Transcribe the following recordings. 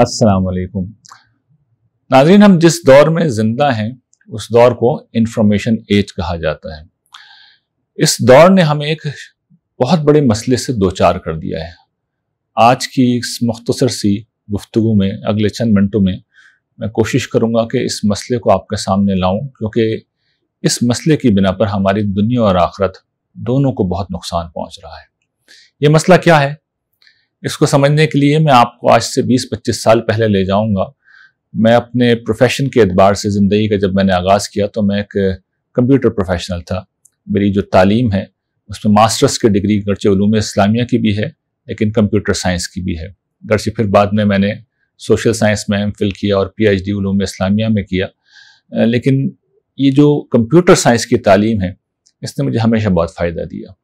अस्सलाम वालेकुम नाजरीन हम जिस दौर में ज़िंदा हैं उस दौर को इंफॉर्मेशन एज कहा जाता है इस दौर ने हमें एक बहुत बड़े मसले से दो चार कर दिया है आज की इस मुख्तसर सी गुफ्तु में अगले चंद मिनटों में मैं कोशिश करूँगा कि इस मसले को आपके सामने लाऊँ क्योंकि इस मसले की बिना पर हमारी दुनिया और आखरत दोनों को बहुत नुकसान पहुँच रहा है ये मसला क्या है इसको समझने के लिए मैं आपको आज से 20-25 साल पहले ले जाऊंगा मैं अपने प्रोफेशन के अतबार से ज़िंदगी का जब मैंने आगाज़ किया तो मैं एक कंप्यूटर प्रोफेशनल था मेरी जो तालीम है उसमें मास्टर्स की डिग्री गर्चे ूम इस्लामिया की भी है लेकिन कंप्यूटर साइंस की भी है गर्चे फिर बाद में मैंने सोशल साइंस में एम फिल किया और पी एच डी ूम इस्लामिया में किया लेकिन ये जो कंप्यूटर साइंस की तालीम है इसने मुझे हमेशा बहुत फ़ायदा दिया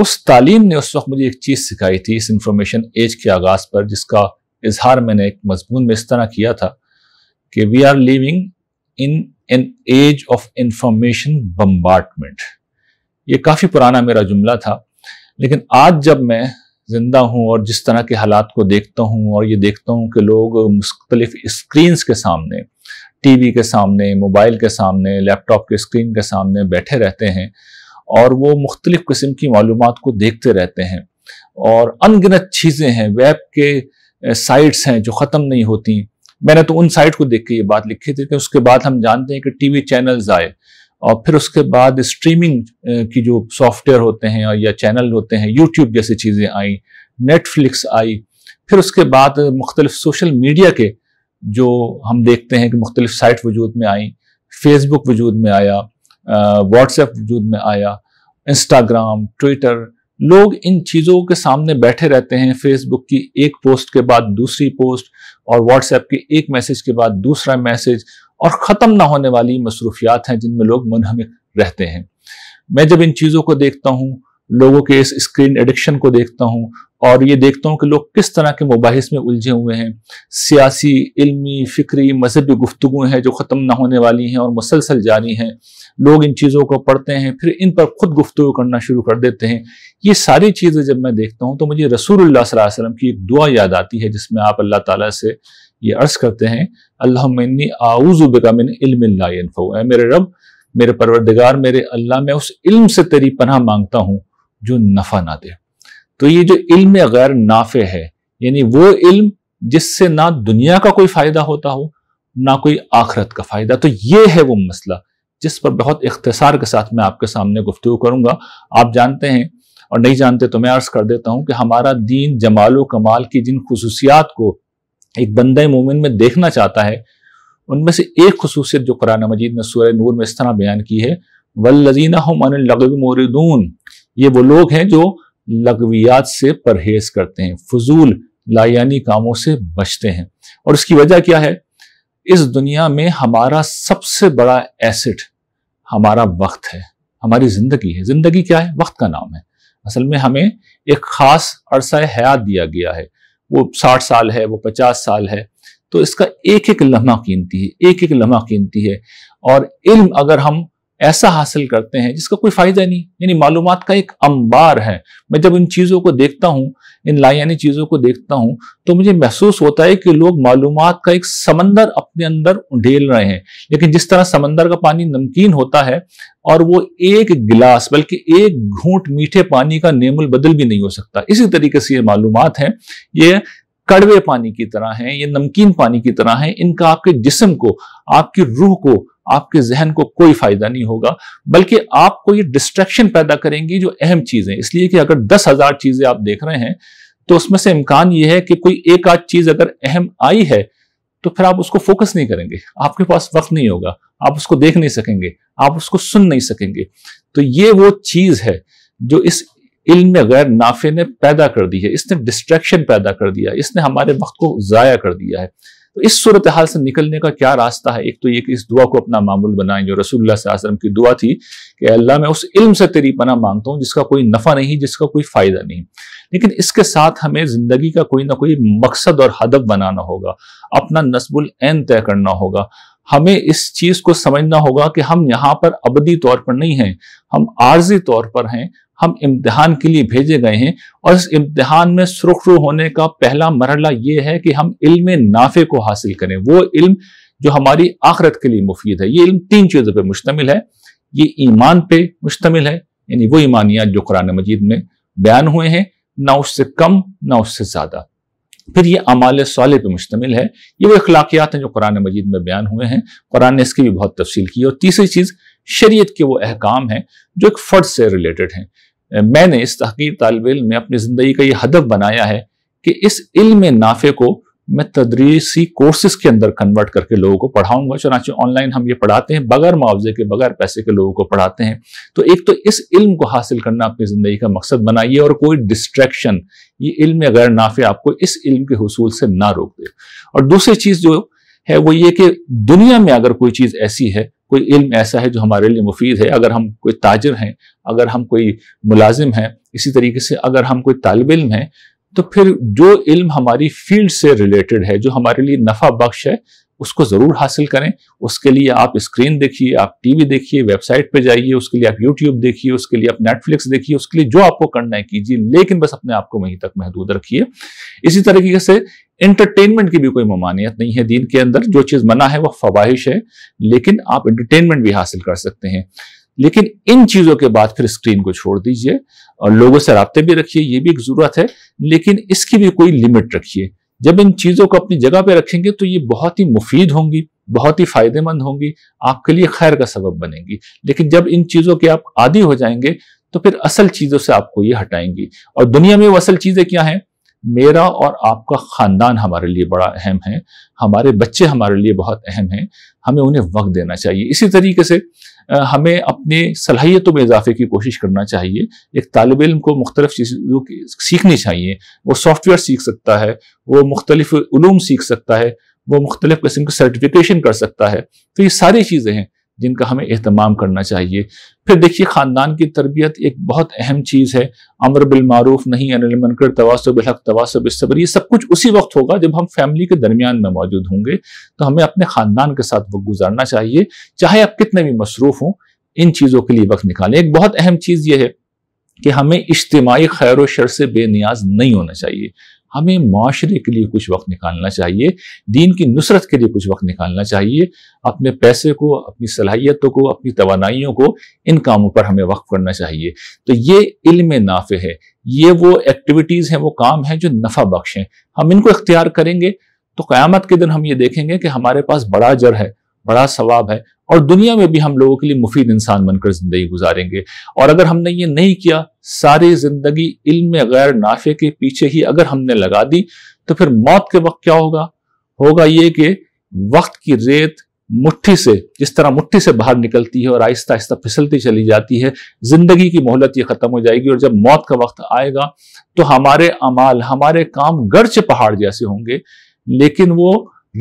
उस तालीम ने उस वक्त मुझे एक चीज़ सिखाई थी इस इंफॉर्मेशन एज के आगाज़ पर जिसका इजहार मैंने एक मजमून में इस तरह किया था कि we are living in an age of information bombardment ये काफ़ी पुराना मेरा जुमला था लेकिन आज जब मैं ज़िंदा हूँ और जिस तरह के हालात को देखता हूँ और ये देखता हूँ कि लोग मुख्तलिफ स्क्रीन के सामने वी के सामने मोबाइल के सामने लैपटॉप के स्क्रीन के सामने बैठे रहते हैं और वो मुख्तलिफ किस्म की मालूम को देखते रहते हैं और अनगिनत चीज़ें हैं वेब के साइट्स हैं जो ख़त्म नहीं होती मैंने तो उन साइट को देख के ये बात लिखी थी कि उसके बाद हम जानते हैं कि टी वी चैनल्स आए और फिर उसके बाद स्ट्रीमिंग की जो सॉफ्टवेयर होते हैं और या चैनल होते हैं यूट्यूब जैसी चीज़ें आई नेटफ्लिक्स आई फिर उसके बाद मुख्तलिफ सोशल मीडिया के जो हम देखते हैं कि मुख्तलिफ साइट वजूद में आई फेसबुक वजूद में आया व्हाट्सएप वजूद में आया इंस्टाग्राम ट्विटर लोग इन चीज़ों के सामने बैठे रहते हैं फेसबुक की एक पोस्ट के बाद दूसरी पोस्ट और व्हाट्सएप के एक मैसेज के बाद दूसरा मैसेज और ख़त्म ना होने वाली मसरूफियात हैं जिनमें लोग मुनहमिक रहते हैं मैं जब इन चीज़ों को देखता हूँ लोगों के इस स्क्रीन एडिक्शन को देखता हूँ और ये देखता हूँ कि लोग किस तरह के मुबाहिस में उलझे हुए हैं सियासी इल्मी फ़िक्री मजहबी गुफ्तु हैं जो ख़त्म ना होने वाली हैं और मुसलसल जारी हैं लोग इन चीज़ों को पढ़ते हैं फिर इन पर खुद गुफ्तु करना शुरू कर देते हैं ये सारी चीज़ें जब मैं देखता हूँ तो मुझे रसूल वसम की एक दुआ याद आती है जिसमें आप अल्लाह ताली से ये अर्ज़ करते हैं अल्लाह मन्नी आऊज़ुबिका मेरे रब मेरे परवरदिगार मेरे अल्लाह मैं उस इल्म से तेरी पनाह मांगता हूँ जो नफ़ा ना दे तो ये जो इल्म गैर नाफे है यानी वो इल्म जिससे ना दुनिया का कोई फ़ायदा होता हो ना कोई आखरत का फ़ायदा तो ये है वो मसला जिस पर बहुत इख्तसार के साथ मैं आपके सामने गुफ्तु करूँगा आप जानते हैं और नहीं जानते तो मैं अर्ज़ कर देता हूं कि हमारा दीन जमाल कमाल की जिन खसूसियात को एक बंद मोमिन में देखना चाहता है उनमें से एक खसूसियत जो कुरान मजीद ने सूर नूर में इस तरह बयान की है वल्लजीना हम लगवी मोरदून ये वो लोग हैं जो लगवियात से परहेज करते हैं फजूल लायानी कामों से बचते हैं और इसकी वजह क्या है इस दुनिया में हमारा सबसे बड़ा एसेट हमारा वक्त है हमारी ज़िंदगी है ज़िंदगी क्या है वक्त का नाम है असल में हमें एक ख़ास अरसा हयात दिया गया है वो साठ साल है वो पचास साल है तो इसका एक एक लम्हा कीमती है एक एक लम्हा कीमती है और इल्म अगर हम ऐसा हासिल करते हैं जिसका कोई फ़ायदा नहीं यानी मालूम का एक अंबार है मैं जब इन चीज़ों को देखता हूँ इन लायानी चीज़ों को देखता हूँ तो मुझे महसूस होता है कि लोग मालूम का एक समंदर अपने अंदर ढेल रहे हैं लेकिन जिस तरह समंदर का पानी नमकीन होता है और वो एक गिलास बल्कि एक घूंट मीठे पानी का नेमुल बदल भी नहीं हो सकता इसी तरीके से ये मालूम है ये कड़वे पानी की तरह है ये नमकीन पानी की तरह है इनका आपके जिसम को आपकी रूह को आपके जहन को कोई फायदा नहीं होगा बल्कि आपको ये डिस्ट्रैक्शन पैदा करेंगी जो अहम चीजें इसलिए कि अगर दस हजार चीजें आप देख रहे हैं तो उसमें से इम्कान ये है कि कोई एक आध चीज अगर अहम आई है तो फिर आप उसको फोकस नहीं करेंगे आपके पास वक्त नहीं होगा आप उसको देख नहीं सकेंगे आप उसको सुन नहीं सकेंगे तो ये वो चीज है जो इस इल्म गैर नाफे ने पैदा कर दी है इसने डिस्ट्रैक्शन पैदा कर दिया इसने हमारे वक्त को ज़ाया कर दिया है तो इस सूरत हाल से निकलने का क्या रास्ता है एक तो ये कि इस दुआ को अपना मामूल बनाएं जो रसूलुल्लाह वसल्लम की दुआ थी कि अल्लाह मैं उस इल्म से तेरी पना मांगता हूँ जिसका कोई नफ़ा नहीं जिसका कोई फ़ायदा नहीं लेकिन इसके साथ हमें ज़िंदगी का कोई ना कोई मकसद और हदफ बनाना होगा अपना नस्बुल ऐन तय करना होगा हमें इस चीज़ को समझना होगा कि हम यहाँ पर अबदी तौर पर नहीं हैं हम आर्जी तौर पर हैं हम इम्तिहान के लिए भेजे गए हैं और इस इम्तिहान में सुरखरू होने का पहला मरला ये है कि हम इल्म नाफे को हासिल करें वो इल्म जो हमारी आखरत के लिए मुफीद है ये इल्म तीन चीज़ों पर मुश्तमिल है ये ईमान पे मुश्तमिल है यानी वो ईमानियात जो कुरान मजीद में बयान हुए हैं ना उससे कम ना उससे ज़्यादा फिर ये अमाल साले पे मुश्तमिल है ये वो अखलाकियात हैं जो कुरान मजीद में बयान हुए हैं कुरान ने इसकी भी बहुत तफसील की और तीसरी चीज़ शरीयत के वो अहकाम हैं जो एक फ़र्ज से रिलेटेड हैं मैंने इस तहकीर तलब इल में अपनी ज़िंदगी का ये हदफ बनाया है कि इस इल्म नाफे को मैं तदरीसी कोर्सेज के अंदर कन्वर्ट करके लोगों को पढ़ाऊंगा चुनाचे ऑनलाइन हम ये पढ़ाते हैं बगैर मुआवजे के बगैर पैसे के लोगों को पढ़ाते हैं तो एक तो इस इल्म को हासिल करना अपनी ज़िंदगी का मकसद बनाइए और कोई डिस्ट्रैक्शन ये इल्म गैर नाफे आपको इस इल्म के हसूल से ना रोक दे और दूसरी चीज़ जो है वो ये कि दुनिया में अगर कोई चीज़ ऐसी है कोई इल्म ऐसा है जो हमारे लिए मुफीद है अगर हम कोई ताजर हैं अगर हम कोई मुलाजिम हैं इसी तरीके से अगर हम कोई तालब इम हैं तो फिर जो इल्म हमारी फील्ड से रिलेटेड है जो हमारे लिए नफ़ा बख्श है उसको ज़रूर हासिल करें उसके लिए आप स्क्रीन देखिए आप टीवी देखिए वेबसाइट पे जाइए उसके लिए आप यूट्यूब देखिए उसके लिए आप नेटफ्लिक्स देखिए उसके लिए जो आपको करना है कीजिए लेकिन बस अपने आप को वहीं तक महदूद रखिए इसी तरीके से एंटरटेनमेंट की भी कोई ममानियत नहीं है दीन के अंदर जो चीज़ मना है वह फवाहिश है लेकिन आप एंटरटेनमेंट भी हासिल कर सकते हैं लेकिन इन चीज़ों के बाद फिर स्क्रीन को छोड़ दीजिए और लोगों से रबते भी रखिए ये भी एक ज़रूरत है लेकिन इसकी भी कोई लिमिट रखिए जब इन चीज़ों को अपनी जगह पर रखेंगे तो ये बहुत ही मुफीद होंगी बहुत ही फायदेमंद होंगी आपके लिए खैर का सबब बनेंगी लेकिन जब इन चीज़ों के आप आदि हो जाएंगे तो फिर असल चीज़ों से आपको ये हटाएंगी और दुनिया में वो असल चीज़ें क्या हैं मेरा और आपका ख़ानदान हमारे लिए बड़ा अहम है हमारे बच्चे हमारे लिए बहुत अहम हैं हमें उन्हें वक्त देना चाहिए इसी तरीके से हमें अपने सलाहियतों में इजाफे की कोशिश करना चाहिए एक तालब इम को मुख्तलिफ चीज़ों की सीखनी चाहिए वो सॉफ्टवेयर सीख सकता है वो मुख्तलिफ सीख सकता है वो मुख्तलिफ किस्म की सर्टिफिकेशन कर सकता है तो ये सारी चीज़ें हैं जिनका हमें अहतमाम करना चाहिए फिर देखिए ख़ानदान की तरबियत एक बहुत अहम चीज़ है अमर बिलमारूफ नहीं अनिल मनकर तवासब हक तवासब सबर ये सब कुछ उसी वक्त होगा जब हम फैमिली के दरमियान में मौजूद होंगे तो हमें अपने ख़ानदान के साथ वक्त गुजारना चाहिए चाहे आप कितने भी मसरूफ़ हों इन चीज़ों के लिए वक्त निकालें एक बहुत अहम चीज़ यह है कि हमें इज्तमाही खैर शर से बेनियाज नहीं होना चाहिए हमें माशरे के लिए कुछ वक्त निकालना चाहिए दीन की नुसरत के लिए कुछ वक्त निकालना चाहिए अपने पैसे को अपनी सलाहियतों को अपनी तोानाइयों को इन कामों पर हमें वक्त करना चाहिए तो ये इल्म नाफे है ये वो एक्टिविटीज़ हैं वो काम हैं जो नफ़ा बख्श हैं हम इनको इख्तियार करेंगे तो क़्यामत के दिन हम ये देखेंगे कि हमारे पास बड़ा जर है बड़ा सवाब है और दुनिया में भी हम लोगों के लिए मुफीद इंसान बनकर ज़िंदगी गुजारेंगे और अगर हमने ये नहीं किया सारी ज़िंदगी इल्म गैर नाफे के पीछे ही अगर हमने लगा दी तो फिर मौत के वक्त क्या होगा होगा ये कि वक्त की रेत मुट्ठी से जिस तरह मुट्ठी से बाहर निकलती है और आहिस्ता आहिस्ता फिसलती चली जाती है जिंदगी की मोहलत ये खत्म हो जाएगी और जब मौत का वक्त आएगा तो हमारे अमाल हमारे काम गर्च पहाड़ जैसे होंगे लेकिन वो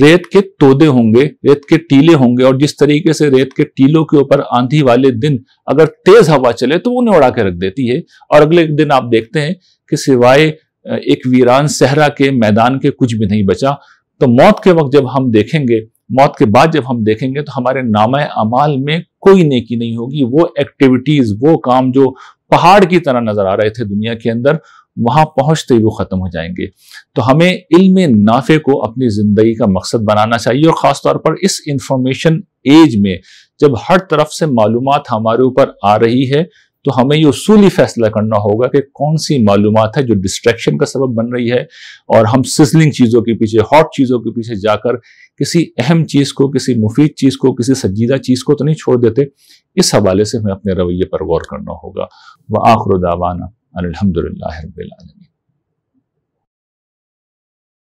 रेत के तोदे होंगे रेत के टीले होंगे और जिस तरीके से रेत के टीलों के ऊपर आंधी वाले दिन अगर तेज हवा चले तो उन्हें उड़ा के रख देती है और अगले दिन आप देखते हैं कि सिवाय एक वीरान सहरा के मैदान के कुछ भी नहीं बचा तो मौत के वक्त जब हम देखेंगे मौत के बाद जब हम देखेंगे तो हमारे नाम अमाल में कोई नेकी नहीं होगी वो एक्टिविटीज वो काम जो पहाड़ की तरह नजर आ रहे थे दुनिया के अंदर वहां पहुंचते तो ही वो खत्म हो जाएंगे तो हमें इल्म नाफे को अपनी जिंदगी का मकसद बनाना चाहिए और ख़ासतौर पर इस इंफॉर्मेशन एज में जब हर तरफ से मालूम हमारे ऊपर आ रही है तो हमें ये उसूली फैसला करना होगा कि कौन सी मालूम है जो डिस्ट्रैक्शन का सबब बन रही है और हम सिजलिंग चीज़ों के पीछे हॉट चीज़ों के पीछे जाकर किसी अहम चीज़ को किसी मुफीद चीज़ को किसी सजीदा चीज़ को तो नहीं छोड़ देते इस हवाले से हमें अपने रवैये पर गौर करना होगा वह आखरुदावाना अलहमदिल्लाबी